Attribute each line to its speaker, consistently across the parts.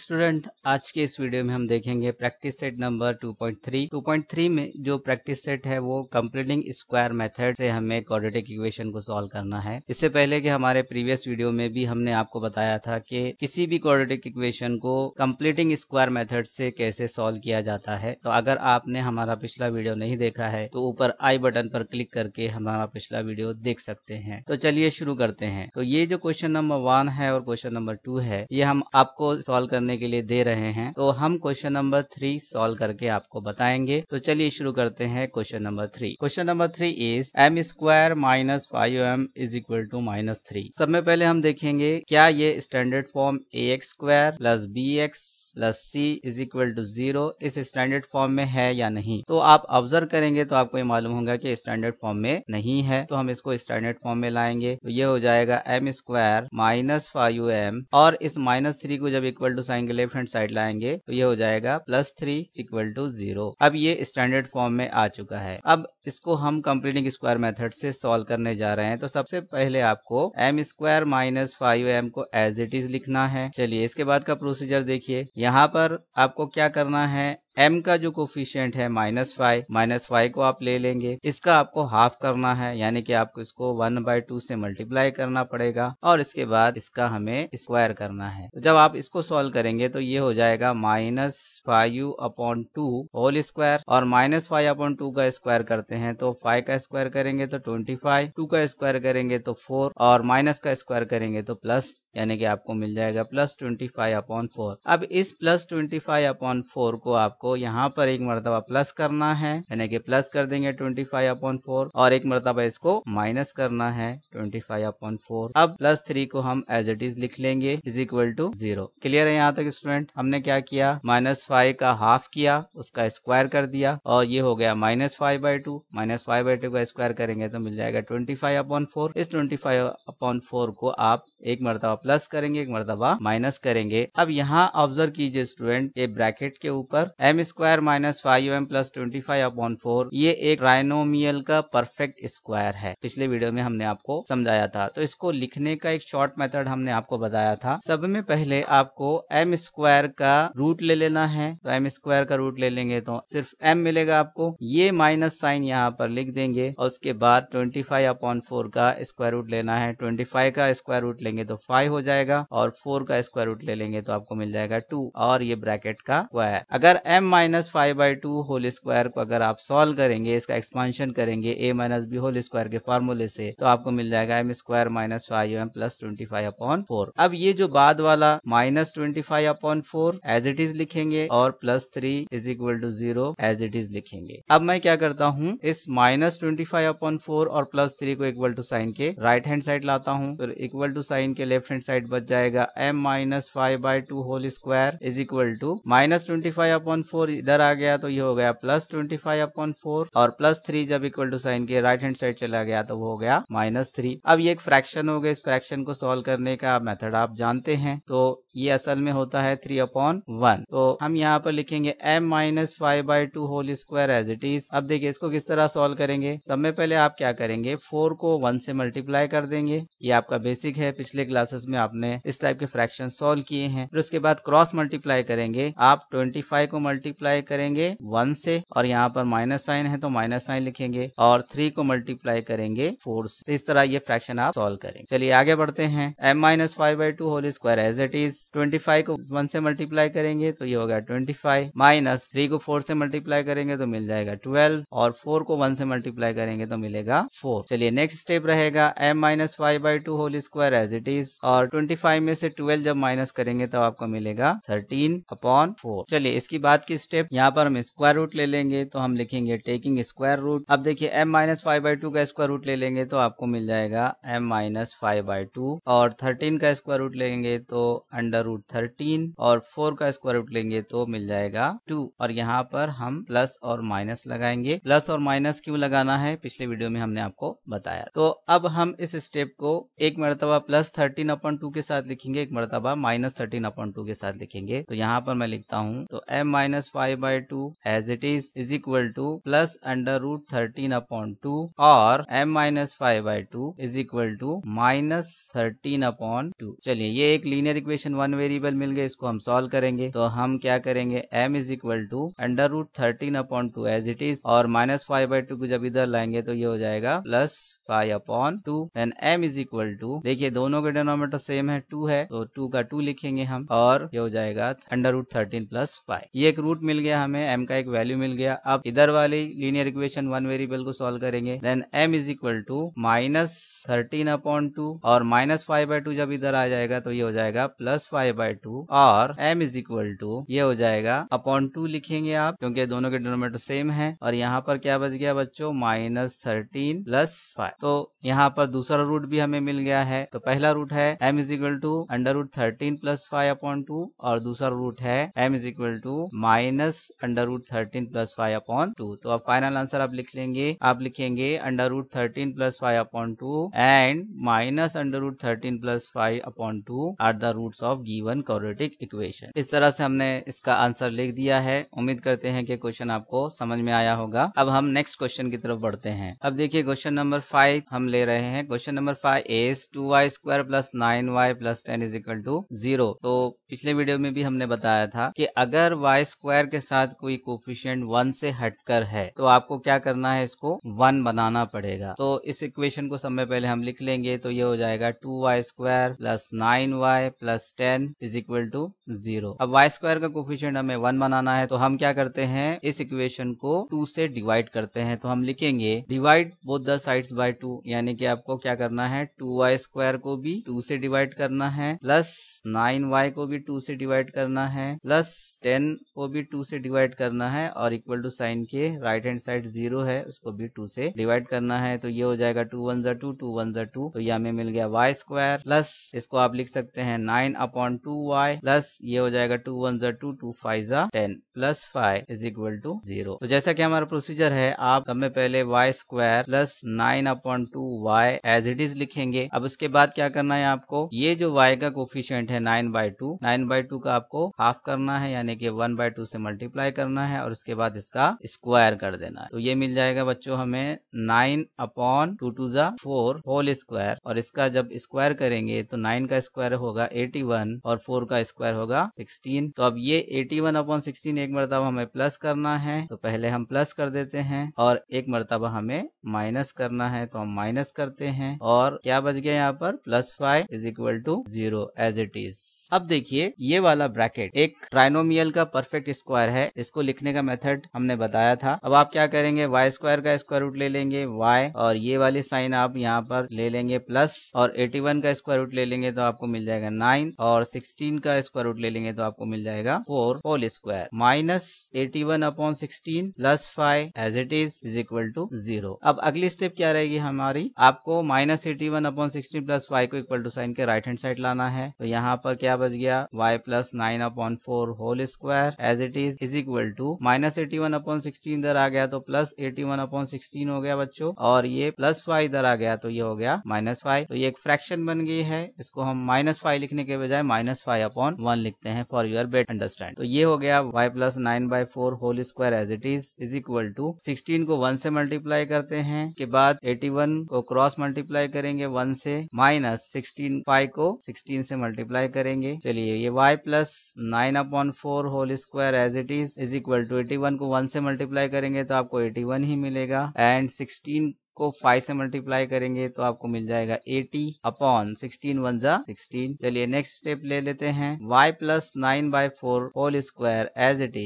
Speaker 1: student आज के इस वीडियो में हम देखेंगे प्रैक्टिस सेट नंबर 2.3 2.3 में जो प्रैक्टिस सेट है वो कम्प्लीटिंग स्क्वायर मेथड से हमें क्वाड्रेटिक इक्वेशन को सॉल्व करना है इससे पहले कि हमारे प्रीवियस वीडियो में भी हमने आपको बताया था कि किसी भी क्वाड्रेटिक इक्वेशन को कम्प्लीटिंग स्क्वायर मेथड से कैसे सोल्व किया जाता है तो अगर आपने हमारा पिछला वीडियो नहीं देखा है तो ऊपर आई बटन पर क्लिक करके हमारा पिछला वीडियो देख सकते हैं तो चलिए शुरू करते हैं तो ये जो क्वेश्चन नंबर वन है और क्वेश्चन नंबर टू है ये हम आपको सोल्व करने करने के लिए दे रहे हैं तो हम क्वेश्चन नंबर थ्री सॉल्व करके आपको बताएंगे तो चलिए शुरू करते हैं question number three question number three is M square minus five M is equal to minus three सब में पहले हम देखेंगे क्या ये standard form A X square plus B X plus C is equal to zero इस standard form में है या नहीं तो आप ऑब्जर्व करेंगे तो आपको ये मालूम होगा कि स्टैंडर्ड फॉर्म में नहीं है तो हम इसको स्टैंडर्ड फॉर्म में लाएंगे तो ये हो जाएगा M square minus five M और इस माइनस थ्री को जब इक्वल टू साइन के लेफ्ट हैंड साइड लाएंगे तो ये हो जाएगा plus three equal to zero अब ये स्टैंडर्ड फॉर्म में आ चुका है अब इसको हम कंप्लीटिंग स्क्वायर मेथड से सॉल्व करने जा रहे हैं तो सबसे पहले आपको M square minus five M को एज इट इज लिखना है चलिए इसके बाद का प्रोसीजर देखिए यहाँ पर आपको क्या करना है एम का जो कोफिशियंट है माइनस फाइव माइनस फाइव को आप ले लेंगे इसका आपको हाफ करना है यानी कि आपको इसको वन बाय टू से मल्टीप्लाई करना पड़ेगा और इसके बाद इसका हमें स्क्वायर करना है तो जब आप इसको सॉल्व करेंगे तो ये हो जाएगा minus five upon two whole square और माइनस फाइव अपॉन टू का स्क्वायर करते हैं तो फाइव का स्क्वायर करेंगे तो ट्वेंटी फाइव टू का स्क्वायर करेंगे तो फोर और माइनस का स्क्वायर करेंगे तो प्लस यानी कि आपको मिल जाएगा plus twenty five upon four अब इस plus twenty five upon four को आपको आपको यहाँ पर एक मरतबा प्लस करना है यानी कि प्लस कर देंगे ट्वेंटी फाइव अपॉन फोर और एक मरतबा इसको माइनस करना है ट्वेंटी फाइव अपॉन फोर अब प्लस थ्री को हम एज इट इज लिख लेंगे is equal to zero clear है यहाँ तक स्टूडेंट हमने क्या किया माइनस फाइव का हाफ किया उसका स्क्वायर कर दिया और ये हो गया minus five by two minus five by two का स्क्वायर करेंगे तो मिल जाएगा ट्वेंटी फाइव अपॉन फोर इस ट्वेंटी फाइव अपॉन फोर को आप एक मरतबा प्लस करेंगे एक मरतबा माइनस करेंगे अब यहाँ ऑब्जर्व कीजिए स्टूडेंट ये ब्रैकेट के ऊपर M M square minus five M plus twenty five upon four ये एक राइनोमियल का परफेक्ट स्क्वायर है पिछले वीडियो में हमने आपको समझाया था तो इसको लिखने का एक शॉर्ट मेथड हमने आपको बताया था सब में पहले आपको एम स्क्वायर का रूट ले लेना है तो एम स्क्वायर का रूट ले लेंगे तो सिर्फ एम मिलेगा आपको ये माइनस साइन यहाँ पर लिख देंगे और उसके बाद ट्वेंटी फाइव अपॉन फोर का स्क्वायर रूट लेना है ट्वेंटी फाइव का स्क्वायर रूट लेंगे तो फाइव हो जाएगा और फोर का स्क्वायर रूट ले लेंगे तो आपको मिल जाएगा टू और ये ब्रैकेट का स्क्वायर अगर M minus five by two whole square को अगर आप सोल्व करेंगे इसका एक्सपांशन करेंगे A minus B whole square के फॉर्मूले से तो आपको मिल जाएगा M square minus five M plus twenty five upon four अब ये जो बाद वाला minus twenty five upon four as it is लिखेंगे और plus three is equal to zero as it is लिखेंगे अब मैं क्या करता हूँ इस minus twenty five upon four और प्लस थ्री को इक्वल टू साइन के राइट हैंड साइड लाता हूँ फिर इक्वल टू साइन के लेफ्ट हैंड साइड बच जाएगा M minus five by two whole square is equal to minus twenty five upon four four इधर आ गया तो ये हो गया plus twenty five upon four और प्लस थ्री जब इक्वल टू साइन के राइट हैंड साइड चला गया तो वो हो गया माइनस थ्री अब ये एक फ्रैक्शन हो गया इस फ्रैक्शन को सोल्व करने का मेथड आप जानते हैं तो ये असल में होता है थ्री अपॉन वन तो हम यहाँ पर लिखेंगे M minus five by two whole square as it is अब देखिए इसको किस तरह सोल्व करेंगे सब में पहले आप क्या करेंगे फोर को वन से मल्टीप्लाई कर देंगे ये आपका बेसिक है पिछले क्लासेस में आपने इस टाइप के फ्रैक्शन सोल्व किए हैं फिर उसके बाद क्रॉस मल्टीप्लाई करेंगे आप ट्वेंटी फाइव को मल्टीप्लाई करेंगे वन से और यहाँ पर माइनस साइन है तो माइनस साइन लिखेंगे और थ्री को मल्टीप्लाई करेंगे फोर से तो इस तरह ये फ्रैक्शन आप सोल्व करेंगे चलिए आगे बढ़ते हैं m minus five by two whole square as it is twenty five को वन से मल्टीप्लाई करेंगे तो ये हो गया ट्वेंटी फाइव माइनस थ्री को फोर से मल्टीप्लाई करेंगे तो मिल जाएगा ट्वेल्व और फोर को वन से मल्टीप्लाई करेंगे तो मिलेगा फोर चलिए नेक्स्ट स्टेप रहेगा m minus five by two whole square as it is और ट्वेंटी फाइव में से ट्वेल्व जब माइनस करेंगे तो आपको मिलेगा थर्टीन अपॉन फोर चलिए इसकी बात की स्टेप यहाँ पर हम स्क्वायर रूट ले लेंगे तो हम लिखेंगे टेकिंग स्क्वायर रूट अब देखिए m minus five by two का स्क्वायर रूट ले लेंगे तो आपको मिल जाएगा M minus five by two और थर्टीन का स्क्वायर रूट लेंगे तो अंडर रूट थर्टीन और फोर का स्क्वायर रूट लेंगे तो मिल जाएगा टू और यहाँ पर हम प्लस और माइनस लगाएंगे प्लस और माइनस क्यों लगाना है पिछले वीडियो में हमने आपको बताया तो अब हम इस स्टेप को एक मरतबा प्लस थर्टीन अपन टू के साथ लिखेंगे एक मरतबा माइनस थर्टीन अपन टू के साथ लिखेंगे तो यहाँ पर मैं लिखता हूँ तो m minus minus five by two as it is is equal to plus under root thirteen upon two और m minus five by two is equal to minus thirteen upon two चलिए ये एक लीनियर इक्वेशन वन वेरिएबल मिल गए इसको हम solve करेंगे तो हम क्या करेंगे m is equal to under root thirteen upon two as it is और माइनस फाइव बाई टू को जब इधर लाएंगे तो ये हो जाएगा plus pi upon two n m is equal to देखिये दोनों के डिनोमीटर सेम है टू है तो टू का टू लिखेंगे हम और ये हो जाएगा under root thirteen plus five ये एक रूट मिल गया हमें एम का एक वैल्यू मिल गया अब इधर वाली लीनियर इक्वेशन वन वेरिएबल को सोल्व करेंगे then m is equal to minus thirteen upon two और माइनस फाइव बाई टू जब इधर आ जाएगा तो ये हो जाएगा प्लस फाइव बाई टू और एम इज इक्वल टू ये हो जाएगा अपॉन टू लिखेंगे आप क्योंकि दोनों के डिनोमीटर सेम है और यहाँ पर क्या बच गया बच्चों माइनस थर्टीन प्लस फाइव तो यहाँ पर दूसरा रूट भी हमें मिल गया है तो पहला रूट है m is equal to under root thirteen plus five upon two और दूसरा रूट है m is equal to minus under root thirteen plus five upon two तो अब फाइनल आंसर आप लिख लेंगे आप लिखेंगे under root thirteen plus five upon two and minus under root thirteen plus five upon two are the root of given quadratic equation इस तरह से हमने इसका आंसर लिख दिया है उम्मीद करते हैं कि क्वेश्चन आपको समझ में आया होगा अब हम नेक्स्ट क्वेश्चन की तरफ बढ़ते हैं अब देखिए क्वेश्चन नंबर फाइव फाइव हम ले रहे हैं question number five s two y square plus nine y plus ten is equal to zero तो पिछले वीडियो में भी हमने बताया था कि अगर वाई स्क्वायर के साथ कोई कोफिशियंट वन से हटकर है तो आपको क्या करना है इसको वन बनाना पड़ेगा तो इस इक्वेशन को समय पहले हम लिख लेंगे तो ये हो जाएगा two y square plus nine y plus ten is equal to zero अब वाई स्क्वायर का कोफिशियंट हमें वन बनाना है तो हम क्या करते हैं इस इक्वेशन को टू से डिवाइड करते हैं तो हम लिखेंगे divide both the sides by two यानी कि आपको क्या करना है टू वाई स्क्वायर को भी टू से डिवाइड करना है प्लस नाइन वाई को भी टू से डिवाइड करना है प्लस टेन को भी टू से डिवाइड करना है और इक्वल टू साइन के राइट हैंड साइड जीरो है उसको भी टू से डिवाइड करना है तो ये हो जाएगा टू वन जर टू टू वन जर टू तो ये हमें मिल गया वाई स्क्वायर प्लस इसको आप लिख सकते हैं nine upon two y plus ये हो जाएगा टू वन जर टू टू फाइव जा ten plus five is equal to zero तो जैसा कि हमारा प्रोसीजर है आप सब में पहले y square plus nine upon upon two y as it is लिखेंगे अब उसके बाद क्या करना है आपको ये जो वाई का कोफिशियंट है nine by two nine by two का आपको हाफ करना है यानी कि वन बाय टू से मल्टीप्लाई करना है और उसके बाद इसका स्क्वायर कर देना है तो ये मिल जाएगा बच्चों हमें नाइन अपॉन टू टू जा फोर होल स्क्वायर और इसका जब स्क्वायर करेंगे तो नाइन का स्क्वायर होगा एटी वन और फोर का स्क्वायर होगा सिक्सटीन तो अब ये एटी वन अपॉन सिक्सटीन एक मरतबा हमें प्लस करना है तो पहले हम प्लस कर देते हैं और एक मरतबा हमें माइनस करना है तो हम माइनस करते हैं और क्या बच गया यहाँ पर plus five is equal to zero as it is अब देखिए ये वाला ब्रैकेट एक ट्राइनोमियल का परफेक्ट स्क्वायर है इसको लिखने का मेथड हमने बताया था अब आप क्या करेंगे वाई स्क्वायर का स्क्वायर रूट ले लेंगे वाई और ये वाली साइन आप यहाँ पर ले लेंगे प्लस और 81 का स्क्वायर रूट ले लेंगे तो आपको मिल जाएगा नाइन और 16 का स्क्वायर रूट ले लेंगे तो आपको मिल जाएगा four whole square minus eighty one upon sixteen plus five as it is is equal to zero अब अब अगली स्टेप क्या रहेगी हमारी आपको minus eighty one upon sixteen plus y को इक्वल टू साइन के राइट हैंड साइड लाना है तो यहाँ पर क्या बच गया y plus nine upon four whole square as it is is equal to minus eighty one upon sixteen इधर आ गया तो plus eighty one upon sixteen हो गया बच्चों और ये प्लस फाइव इधर आ गया तो ये हो गया माइनस फाइव तो ये एक फ्रैक्शन बन गई है इसको हम माइनस फाइव लिखने के बजाय माइनस फाइव अपॉन वन लिखते हैं फॉर यूर बेट अंडरस्टैंड तो ये हो गया y plus nine by four whole square as it is is equal to sixteen को वन से मल्टीप्लाई करते हैं हैं के बाद 81 को क्रॉस मल्टीप्लाई करेंगे 1 से माइनस सिक्सटीन पाई को 16 से मल्टीप्लाई करेंगे चलिए ये y plus nine upon four whole square as it is is equal to eighty one को 1 से मल्टीप्लाई करेंगे तो आपको 81 ही मिलेगा एंड 16 को फाइव से मल्टीप्लाई करेंगे तो आपको मिल जाएगा एटी अपॉन सिक्सटीन वन जा सिक्सटीन चलिए नेक्स्ट स्टेप ले लेते हैं y plus nine by four whole square as it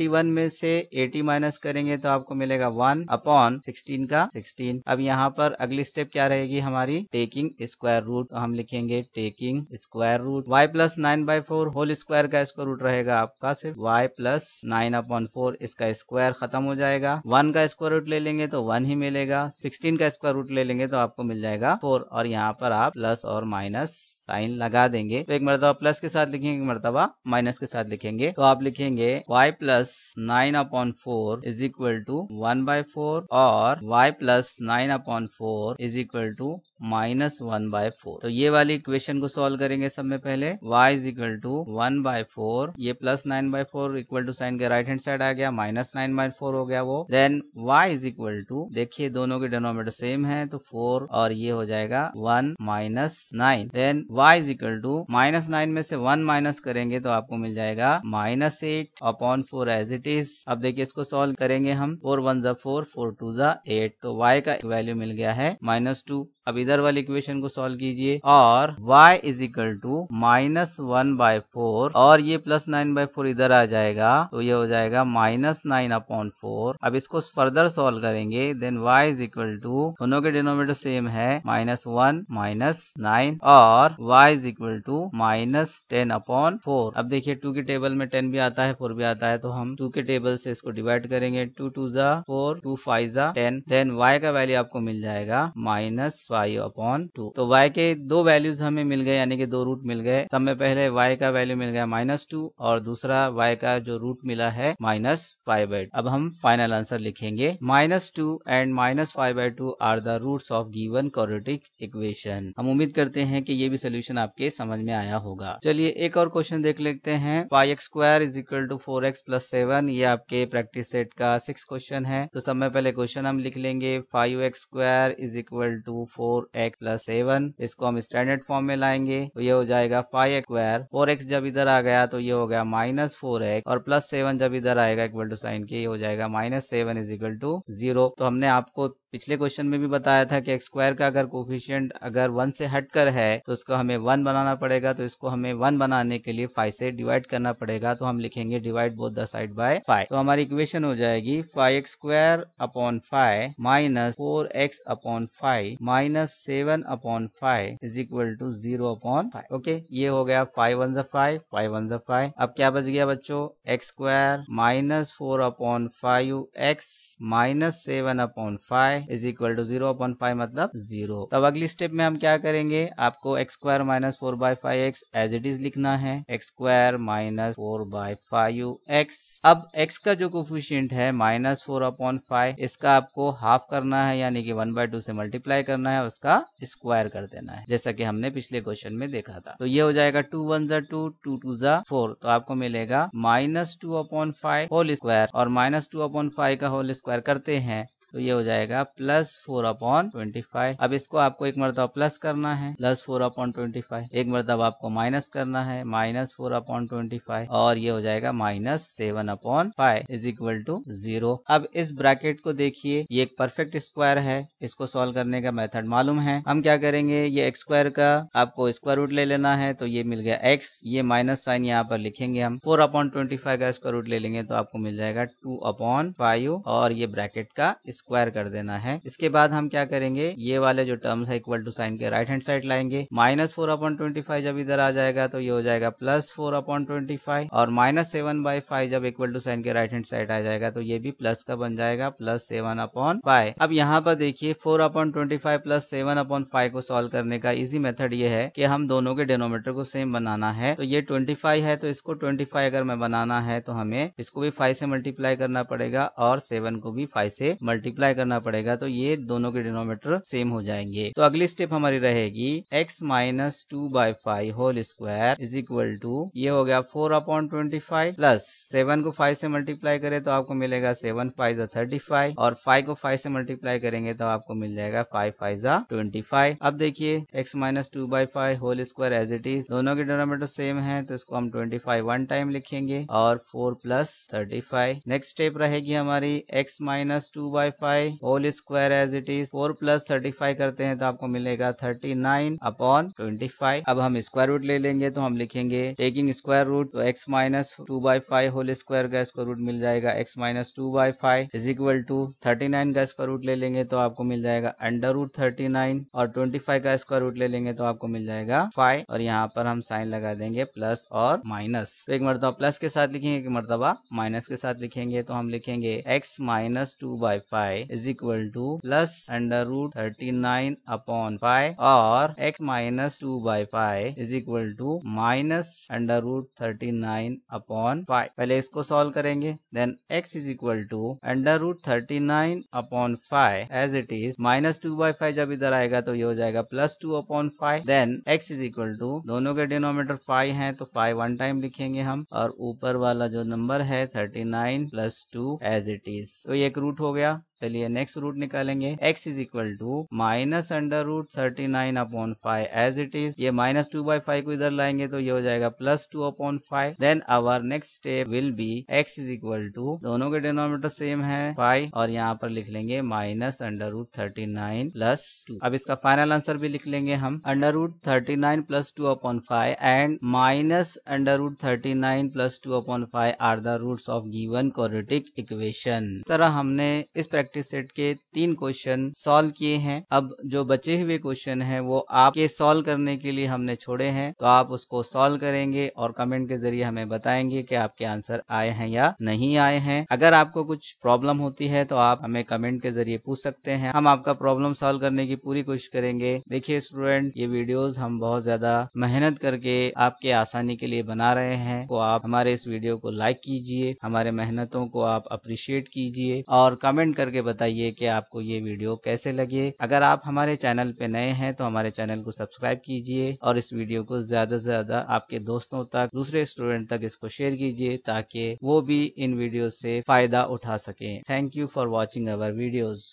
Speaker 1: is one में से एटी माइनस करेंगे तो आपको मिलेगा वन अपॉन सिक्सटीन का सिक्सटीन अब यहाँ पर अगली स्टेप क्या रहेगी हमारी टेकिंग स्क्वायर रूट तो हम लिखेंगे taking square root y plus nine by four whole square का स्क्वायर रूट रहेगा आपका सिर्फ y plus nine upon four इसका स्क्वायर खत्म हो जाएगा वन का स्क्वायर रूट ले लेंगे तो वन ही मिलेगा सिक्सटीन का स्क्वायर रूट ले लेंगे तो आपको मिल जाएगा फोर और यहाँ पर आप प्लस और माइनस साइन लगा देंगे तो एक मरतबा प्लस के साथ लिखेंगे एक मरतबा माइनस के साथ लिखेंगे तो आप लिखेंगे y plus nine upon four is equal to one by four और y plus nine upon four is equal to minus one by four तो ये वाली इक्वेशन को सॉल्व करेंगे सब में पहले y is equal to one by four ये plus nine by four equal to sign के राइट हैंड साइड आ गया माइनस नाइन बाय फोर हो गया वो then y is equal to देखिए दोनों के डिनोमीटर सेम है तो फोर और ये हो जाएगा one minus nine then y is equal to minus nine में से वन माइनस करेंगे तो आपको मिल जाएगा minus eight upon four as it is अब देखिए इसको सॉल्व करेंगे हम फोर वन जा फोर फोर टू जा एट तो y का वैल्यू मिल गया है माइनस टू अब इधर वाले इक्वेशन को सॉल्व कीजिए और y is equal to minus one by four और ये प्लस नाइन बाय फोर इधर आ जाएगा तो ये हो जाएगा माइनस नाइन अपॉन फोर अब इसको फर्दर सॉल्व करेंगे then y is equal to दोनों के डिनोमिनेटर सेम है माइनस वन माइनस नाइन और y is equal to minus ten upon four अब देखिए टू के टेबल में टेन भी आता है फोर भी आता है तो हम टू के टेबल से इसको डिवाइड करेंगे टू टू जा फोर टू फाइव जा टेन देन वाई का वैल्यू आपको मिल जाएगा minus x y upon two तो वाई के दो वैल्यूज हमें मिल गए यानी कि दो रूट मिल गए सब में पहले वाई का वैल्यू मिल गया माइनस टू और दूसरा वाई का जो रूट मिला है माइनस फाइव बाई अब हम फाइनल आंसर लिखेंगे minus two and minus five by two are the root of given quadratic equation हम उम्मीद करते हैं कि ये भी सोल्यूशन आपके समझ में आया होगा चलिए एक और क्वेश्चन देख लेते हैं five x square is equal to four x plus seven ये आपके प्रैक्टिस सेट का सिक्स क्वेश्चन है तो सब में पहले क्वेश्चन हम लिख लेंगे five x square is equal to four x plus seven इसको हम स्टैंडर्ड फॉर्म में लाएंगे तो ये हो जाएगा फाइव एक्वायर फोर एक्स जब इधर आ गया तो ये हो गया माइनस फोर एक्स और प्लस सेवन जब इधर आएगा इक्वल टू साइन के ये हो जाएगा minus seven is equal to zero तो हमने आपको पिछले क्वेश्चन में भी बताया था कि एक्स स्क्वायर का अगर कोफिशियंट अगर वन से हटकर है तो उसको हमें वन बनाना पड़ेगा तो इसको हमें वन बनाने के लिए फाइव से डिवाइड करना पड़ेगा तो हम लिखेंगे divide both the side by five तो हमारी इक्वेशन हो जाएगी five x square upon five minus four x upon five minus seven upon five is equal to zero upon five okay ये हो गया फाइव वन जो फाइव फाइव वन जो five अब क्या बच गया बच्चों x square minus four upon five x minus seven upon five is equal to zero upon five मतलब जीरो तब अगली स्टेप में हम क्या करेंगे आपको x square minus four by five x as it is लिखना है x square minus four by five x अब एक्स का जो कोफिशियंट है माइनस फोर अपॉन फाइव इसका आपको हाफ करना है यानी कि वन बाय टू से मल्टीप्लाई करना है उसका स्क्वायर कर देना है जैसा कि हमने पिछले क्वेश्चन में देखा था तो ये हो जाएगा टू वन जा टू टू टू जा फोर तो आपको मिलेगा minus two upon five whole square और माइनस टू अपॉन फाइव का होल स्क्वायर स्क्वायर करते हैं तो ये हो जाएगा plus four upon twenty five अब इसको आपको एक मरतब प्लस करना है plus four upon twenty five एक मरतब आपको माइनस करना है minus four upon twenty five और ये हो जाएगा minus seven upon five is equal to zero अब इस ब्रैकेट को देखिए ये एक परफेक्ट स्क्वायर है इसको सोल्व करने का मेथड मालूम है हम क्या करेंगे ये एक्स स्क्वायर का आपको स्क्वायर रूट ले लेना है तो ये मिल गया एक्स ये माइनस साइन यहाँ पर लिखेंगे हम फोर अपॉन ट्वेंटी फाइव का स्क्वायर रूट ले लेंगे तो आपको मिल जाएगा टू अपॉन फाइव और ये ब्रैकेट का स्क्वायर कर देना है इसके बाद हम क्या करेंगे ये वाले जो टर्म्स है इक्वल टू साइन के राइट हैंड साइड लाएंगे minus four upon twenty five जब इधर आ जाएगा तो ये हो जाएगा plus four upon twenty five और माइनस सेवन बाई फाइव जब इक्वल टू साइन के राइट हैंड साइड आ जाएगा तो ये भी प्लस का बन जाएगा प्लस सेवन अपॉन फाइव अब यहाँ पर देखिए four upon twenty five plus seven upon five को सोल्व करने का इजी मेथड ये है कि हम दोनों के डिनोमीटर को सेम बनाना है तो ये ट्वेंटी फाइव है तो इसको ट्वेंटी फाइव अगर मैं बनाना है तो हमें इसको भी फाइव से मल्टीप्लाई करना पड़ेगा और सेवन को भी फाइव से मल्टीप्लाई मल्टीप्लाई करना पड़ेगा तो ये दोनों के डिनोमीटर सेम हो जाएंगे तो अगली स्टेप हमारी रहेगी x minus two by five whole square is equal to ये हो गया four upon twenty five plus seven को फाइव से मल्टीप्लाई करे तो आपको मिलेगा सेवन फाइव थर्टी फाइव और फाइव को फाइव से मल्टीप्लाई करेंगे तो आपको मिल जाएगा फाइव फाइव ट्वेंटी फाइव अब देखिए x minus two by five whole square as it is दोनों के डिनोमीटर सेम है तो इसको हम ट्वेंटी फाइव वन टाइम लिखेंगे और four plus thirty five next step रहेगी हमारी x minus two by five whole square as it is four plus thirty five करते हैं तो आपको मिलेगा thirty nine upon twenty five अब हम स्क्वायर रूट ले लेंगे तो हम लिखेंगे टेकिंग स्क्वायर रूट तो x minus two by five whole square का स्क्वायर रूट मिल जाएगा x minus two by five is equal to thirty nine का स्क्वायर रूट ले लेंगे तो आपको मिल जाएगा अंडर रूट थर्टी नाइन और ट्वेंटी फाइव का स्क्वायर रूट ले लेंगे तो आपको मिल जाएगा फाइव और यहाँ पर हम साइन लगा देंगे प्लस और माइनस तो एक मरतबा प्लस के साथ लिखेंगे एक मरतबा माइनस के साथ लिखेंगे तो हम लिखेंगे x minus two by five y is equal to plus under root 39 upon 5 or x minus 2 by 5 is equal to minus under root thirty nine upon five पहले इसको solve करेंगे Then x is equal to under root 39 upon upon five as it is minus two by five जब इधर आएगा तो ये हो जाएगा plus two upon five then x is equal to दोनों के डिनोमीटर फाइव है तो फाइव वन टाइम लिखेंगे हम और ऊपर वाला जो नंबर है thirty nine plus two as it is तो ये एक रूट हो गया चलिए नेक्स्ट रूट निकालेंगे x is equal to minus under root thirty nine upon five as it is ये माइनस टू बाई फाइव को इधर लाएंगे तो ये हो जाएगा plus two upon five then our next step will be x is equal to दोनों के डिनोमीटर सेम है फाइव और यहाँ पर लिख लेंगे minus under root thirty nine plus two अब इसका फाइनल आंसर भी लिख लेंगे हम under root thirty nine plus two upon five and minus under root thirty nine plus two upon five are the root of given quadratic equation तरह हमने इस practice practice set के तीन क्वेश्चन सॉल्व किए हैं अब जो बचे हुए क्वेश्चन है वो आपके सॉल्व करने के लिए हमने छोड़े हैं तो आप उसको सॉल्व करेंगे और कमेंट के जरिए हमें बताएंगे कि आपके आंसर आए हैं या नहीं आए हैं अगर आपको कुछ प्रॉब्लम होती है तो आप हमें कमेंट के जरिए पूछ सकते हैं हम आपका प्रॉब्लम सॉल्व करने की पूरी कोशिश करेंगे देखिए स्टूडेंट ये वीडियोस हम बहुत ज्यादा मेहनत करके आपके आसानी के लिए बना रहे हैं तो आप हमारे इस वीडियो को लाइक कीजिए हमारे मेहनतों को आप अप्रिशिएट कीजिए और कमेंट करके करके बताइए कि आपको ये वीडियो कैसे लगे अगर आप हमारे चैनल पे नए हैं तो हमारे चैनल को सब्सक्राइब कीजिए और इस वीडियो को ज्यादा से ज्यादा आपके दोस्तों तक दूसरे स्टूडेंट तक इसको शेयर कीजिए ताकि वो भी इन वीडियो से फायदा उठा सके thank you for watching our videos